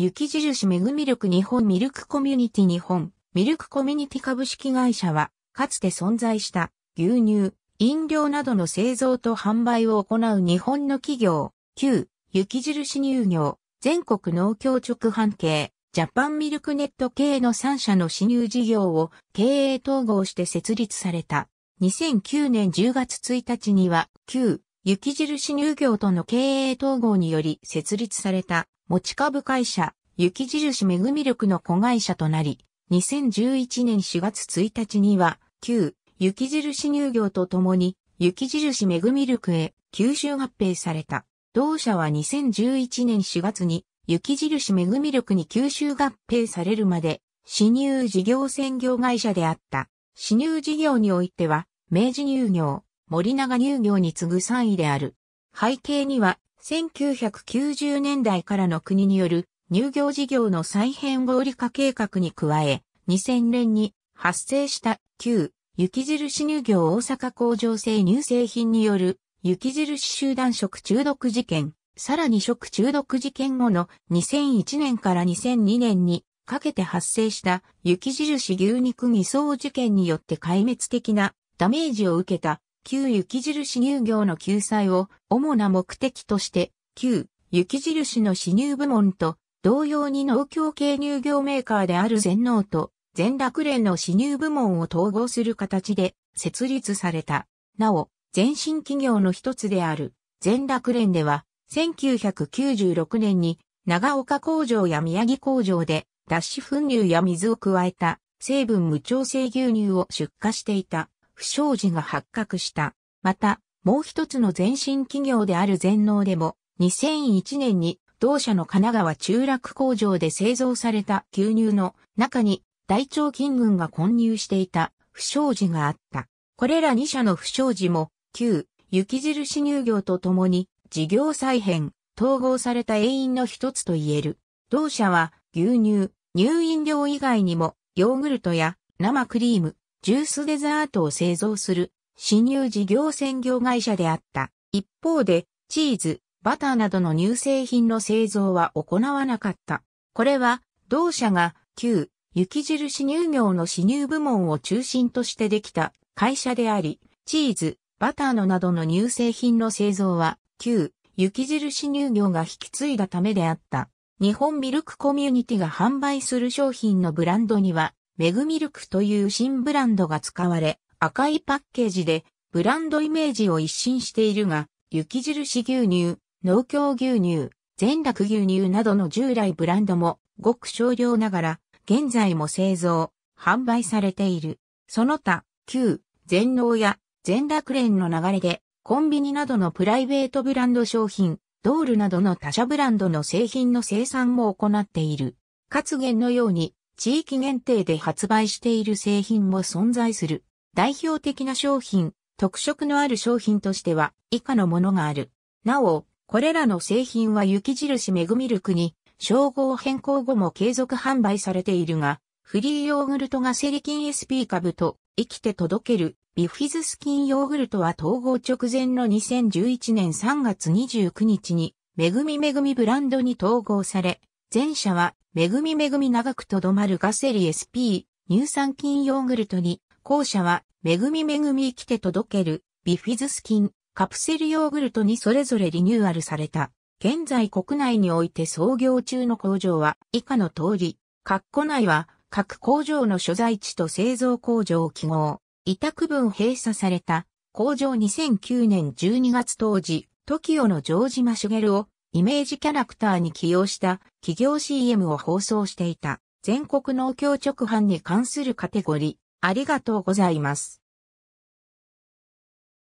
雪印めぐみ力日本ミルクコミュニティ日本ミルクコミュニティ株式会社は、かつて存在した牛乳、飲料などの製造と販売を行う日本の企業、旧、雪印乳業、全国農協直販系、ジャパンミルクネット系の3社の支入事業を経営統合して設立された。2009年10月1日には、旧、雪印乳業との経営統合により設立された持ち株会社、雪印恵み力の子会社となり、2011年4月1日には、旧、雪印乳業とともに、雪印恵み力へ吸収合併された。同社は2011年4月に、雪印恵み力に吸収合併されるまで、私乳事業専業会社であった。私乳事業においては、明治乳業、森永乳業に次ぐ3位である。背景には、1990年代からの国による乳業事業の再編合理化計画に加え、2000年に発生した旧雪印乳業大阪工場製乳製品による雪印集団食中毒事件、さらに食中毒事件後の2001年から2002年にかけて発生した雪印牛肉偽装事件によって壊滅的なダメージを受けた旧雪印乳業の救済を主な目的として、旧雪印の死入部門と同様に農協系乳業メーカーである全農と全楽連の死入部門を統合する形で設立された。なお、全身企業の一つである全楽連では、1996年に長岡工場や宮城工場で脱脂粉乳や水を加えた成分無調整牛乳を出荷していた。不祥事が発覚した。また、もう一つの前身企業である全農でも、2001年に同社の神奈川中落工場で製造された牛乳の中に大腸菌群が混入していた不祥事があった。これら2社の不祥事も、旧雪印乳業とともに事業再編、統合された原因の一つと言える。同社は牛乳、乳飲料以外にもヨーグルトや生クリーム、ジュースデザートを製造する、新入事業専業会社であった。一方で、チーズ、バターなどの乳製品の製造は行わなかった。これは、同社が旧雪印乳業の新入部門を中心としてできた会社であり、チーズ、バターのなどの乳製品の製造は旧雪印乳業が引き継いだためであった。日本ミルクコミュニティが販売する商品のブランドにはメグミルクという新ブランドが使われ、赤いパッケージでブランドイメージを一新しているが、雪印牛乳、農協牛乳、全楽牛乳などの従来ブランドもごく少量ながら、現在も製造、販売されている。その他、旧、全農や全楽連の流れで、コンビニなどのプライベートブランド商品、ドールなどの他社ブランドの製品の生産も行っている。活言のように、地域限定で発売している製品も存在する。代表的な商品、特色のある商品としては以下のものがある。なお、これらの製品は雪印メグミルクに称号変更後も継続販売されているが、フリーヨーグルトがセリキン SP 株と生きて届けるビフィズスキンヨーグルトは統合直前の2011年3月29日にめぐみめぐみブランドに統合され、前者は、めぐみめぐみ長くとどまるガセリ SP、乳酸菌ヨーグルトに、後者は、めぐみめぐみ生きて届ける、ビフィズス菌、カプセルヨーグルトにそれぞれリニューアルされた。現在国内において創業中の工場は、以下の通り、括弧内は、各工場の所在地と製造工場を記号。委託分閉鎖された工場2009年12月当時、トキオの城島茂をイメージキャラクターに起用した企業 CM を放送していた全国農協直販に関するカテゴリー、ありがとうございます。